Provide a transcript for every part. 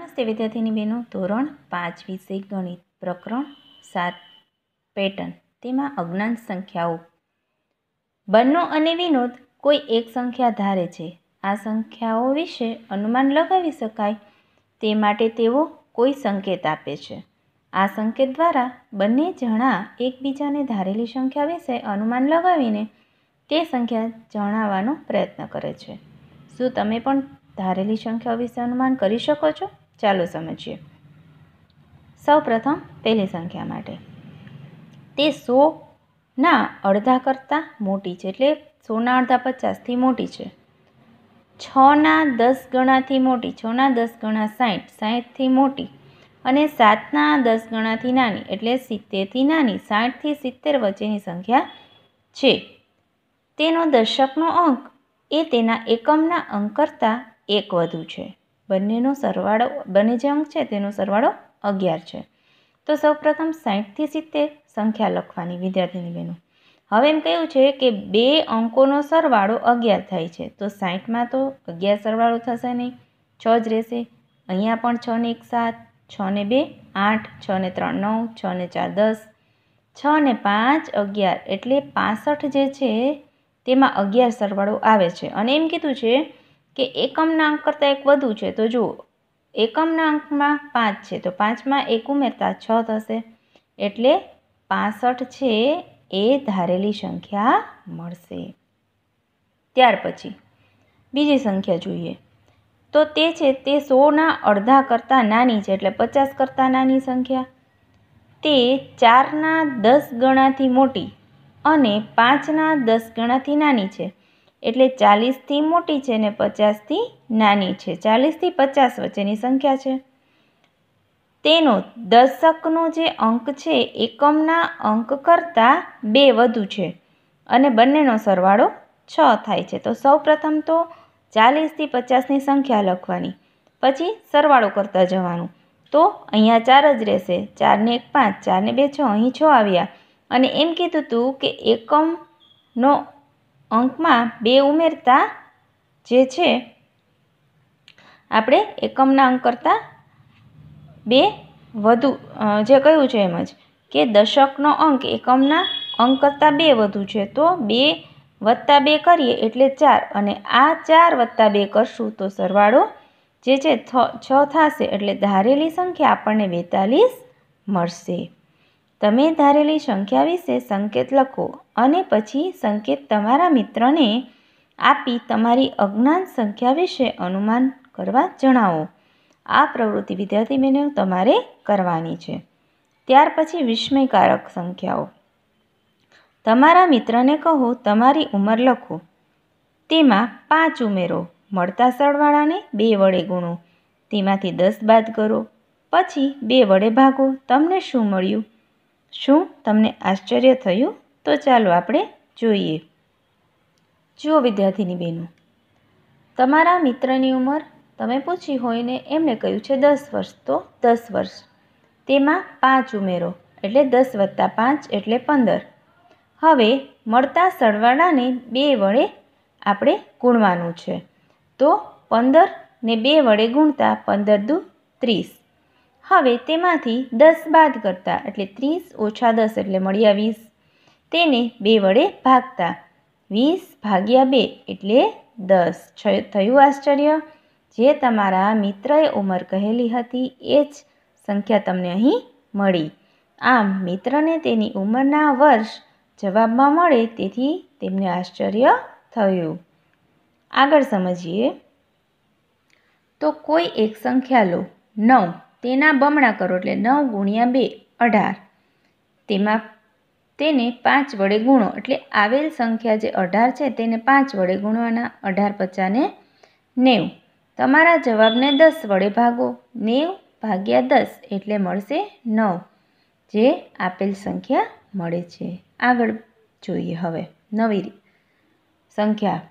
નમસ્તે વિદ્યાર્થીની બહેનો ધોરણ પાંચ વિષય ગણિત પ્રકરણ સાત પેટર્ન તેમાં અજ્ઞાન સંખ્યાઓ બન્નો અને વિનોદ કોઈ એક સંખ્યા ધારે છે આ સંખ્યાઓ વિશે અનુમાન લગાવી શકાય તે માટે તેઓ કોઈ સંકેત આપે છે આ સંકેત દ્વારા બંને જણા એકબીજાને ધારેલી સંખ્યા વિશે અનુમાન લગાવીને તે સંખ્યા જણાવવાનો પ્રયત્ન કરે છે શું તમે પણ ધારેલી સંખ્યાઓ વિશે અનુમાન કરી શકો છો ચાલો સમજીએ સૌપ્રથમ પહેલી સંખ્યા માટે તે સોના અડધા કરતાં મોટી છે એટલે સોના અડધા પચાસથી મોટી છે છના દસ ગણાથી મોટી છના દસ ગણા સાઠ સાઠથી મોટી અને સાતના દસ ગણાથી નાની એટલે સિત્તેરથી નાની સાઠથી સિત્તેર વચ્ચેની સંખ્યા છે તેનો દશકનો અંક એ તેના એકમના અંક કરતાં એક વધુ છે બંનેનો સરવાળો બંને જે અંક છે તેનો સરવાળો અગિયાર છે તો સૌપ્રથમ સાઠથી સિત્તેર સંખ્યા લખવાની વિદ્યાર્થીની બહેનો હવે એમ કહ્યું છે કે બે અંકોનો સરવાળો અગિયાર થાય છે તો સાઠમાં તો અગિયાર સરવાળો થશે નહીં છ જ રહેશે અહીંયા પણ છ ને એક સાત છ ને બે આઠ છ ને ત્રણ નવ છ ને ચાર દસ છ ને પાંચ અગિયાર એટલે પાસઠ જે છે તેમાં અગિયાર સરવાળો આવે છે અને એમ કીધું છે કે એકમના અંક કરતાં એક વધુ છે તો જુઓ એકમના અંકમાં પાંચ છે તો પાંચમાં એક ઉમેરતા છ થશે એટલે પાસઠ છે એ ધારેલી સંખ્યા મળશે ત્યાર પછી બીજી સંખ્યા જોઈએ તો તે છે તે સોના અડધા કરતાં નાની છે એટલે પચાસ કરતાં નાની સંખ્યા તે ચારના દસ ગણાથી મોટી અને પાંચના દસ ગણાથી નાની છે એટલે ચાલીસથી મોટી છે ને પચાસથી નાની છે ચાલીસથી પચાસ વચ્ચેની સંખ્યા છે તેનો દશકનો જે અંક છે એકમના અંક કરતાં બે વધુ છે અને બંનેનો સરવાળો છ થાય છે તો સૌપ્રથમ તો ચાલીસથી પચાસની સંખ્યા લખવાની પછી સરવાળો કરતા જવાનું તો અહીંયા ચાર જ રહેશે ચારને એક પાંચ ચારને બે છ અહીં છ આવ્યા અને એમ કીધું હતું કે એકમનો અંકમાં બે ઉમેરતા જે છે આપણે એકમના અંક કરતાં બે વધુ જે કહ્યું છે એમ જ કે દશકનો અંક એકમના અંક કરતાં બે વધુ છે તો બે વત્તા બે કરીએ એટલે ચાર અને આ ચાર વત્તા બે કરશું તો સરવાળો જે છે છ થશે એટલે ધારેલી સંખ્યા આપણને બેતાલીસ મળશે તમે ધારેલી સંખ્યા વિશે સંકેત લખો અને પછી સંકેત તમારા મિત્રને આપી તમારી અજ્ઞાન સંખ્યા વિશે અનુમાન કરવા જણાવો આ પ્રવૃત્તિ વિદ્યાર્થી બહેનો તમારે કરવાની છે ત્યાર પછી વિસ્મયકારક સંખ્યાઓ તમારા મિત્રને કહો તમારી ઉંમર લખો તેમાં પાંચ ઉમેરો મળતા સરવાળાને બે વડે ગુણો તેમાંથી દસ બાદ કરો પછી બે વડે ભાગો તમને શું મળ્યું શું તમને આશ્ચર્ય થયું તો ચાલો આપણે જોઈએ જુઓ વિદ્યાર્થીની બહેનો તમારા મિત્રની ઉંમર તમે પૂછી હોય ને એમણે કહ્યું છે દસ વર્ષ તો દસ વર્ષ તેમાં પાંચ ઉમેરો એટલે દસ વત્તા પાંચ એટલે પંદર હવે મળતા સરવાળાને બે વડે આપણે ગુણવાનું છે તો પંદર ને બે વડે ગુણતા પંદર દુ ત્રીસ હવે તેમાંથી દસ બાદ કરતા એટલે ત્રીસ ઓછા દસ એટલે મળ્યા વીસ તેને બે વડે ભાગતા વીસ ભાગ્યા બે એટલે દસ થયું આશ્ચર્ય જે તમારા મિત્રએ ઉંમર કહેલી હતી એ જ સંખ્યા તમને અહીં મળી આમ મિત્રને તેની ઉંમરના વર્ષ જવાબમાં મળે તેથી તેમને આશ્ચર્ય થયું આગળ સમજીએ તો કોઈ એક સંખ્યા લો નવ તેના બમણા કરો એટલે નવ ગુણ્યા બે અઢાર તેમાં તેને પાંચ વડે ગુણો એટલે આવેલ સંખ્યા જે અઢાર છે તેને પાંચ વડે ગુણવાના અઢાર પચાને નેવ તમારા જવાબને દસ વડે ભાગો નેવ ભાગ્યા દસ એટલે મળશે નવ જે આપેલ સંખ્યા મળે છે આગળ જોઈએ હવે નવી સંખ્યા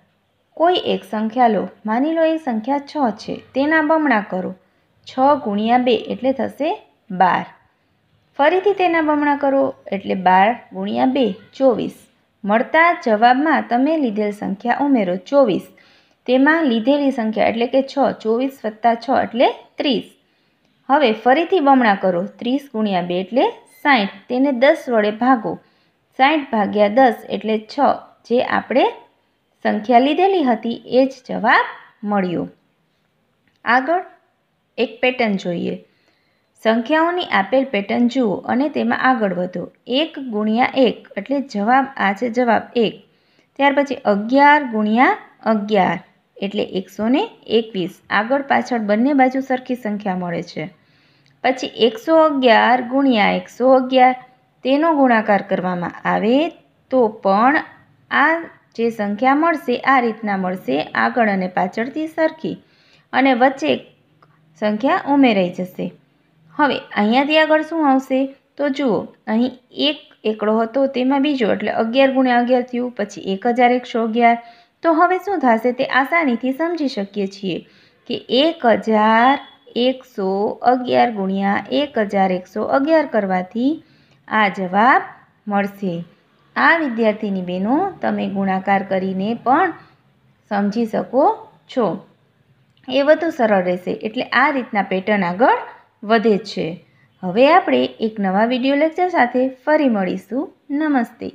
કોઈ એક સંખ્યા લો માની લો એ સંખ્યા છ છે તેના બમણા કરો છ ગુણ્યા બે એટલે થશે બાર ફરીથી તેના બમણા કરો એટલે બાર ગુણ્યા બે ચોવીસ મળતા જવાબમાં તમે લીધેલ સંખ્યા ઉમેરો ચોવીસ તેમાં લીધેલી સંખ્યા એટલે કે છ ચોવીસ વત્તા છ એટલે ત્રીસ હવે ફરીથી બમણા કરો ત્રીસ ગુણ્યા બે એટલે સાઠ તેને દસ વડે ભાગો સાઠ ભાગ્યા દસ એટલે છ જે આપણે સંખ્યા લીધેલી હતી એ જ જવાબ મળ્યો આગળ એક પેટર્ન જોઈએ સંખ્યાઓની આપેલ પેટર્ન જુઓ અને તેમાં આગળ વધો એક ગુણ્યા એક એટલે જવાબ આ છે જવાબ એક ત્યાર પછી અગિયાર ગુણ્યા અગિયાર એટલે એકસો ને એકવીસ આગળ પાછળ બંને બાજુ સરખી સંખ્યા મળે છે પછી એકસો અગિયાર ગુણ્યા એકસો અગિયાર તેનો ગુણાકાર કરવામાં આવે તો પણ આ જે સંખ્યા મળશે આ રીતના મળશે આગળ અને પાછળથી સરખી અને વચ્ચે સંખ્યા ઉમેરાઈ જશે હવે અહીંયાથી આગળ શું આવશે તો જુઓ અહીં એક એકડો હતો તેમાં બીજો એટલે અગિયાર ગુણ્યા અગિયાર થયું પછી એક હજાર એકસો અગિયાર તો હવે શું થશે તે આસાનીથી સમજી શકીએ છીએ કે એક હજાર એકસો અગિયાર ગુણ્યા એક હજાર એકસો અગિયાર કરવાથી આ જવાબ મળશે આ વિદ્યાર્થીની બહેનો તમે ગુણાકાર કરીને પણ સમજી શકો છો એ વધુ સરળ રહેશે એટલે આ રીતના પેટર્ન આગળ વધે છે હવે આપણે એક નવા વિડીયો લેક્ચર સાથે ફરી મળીશું નમસ્તે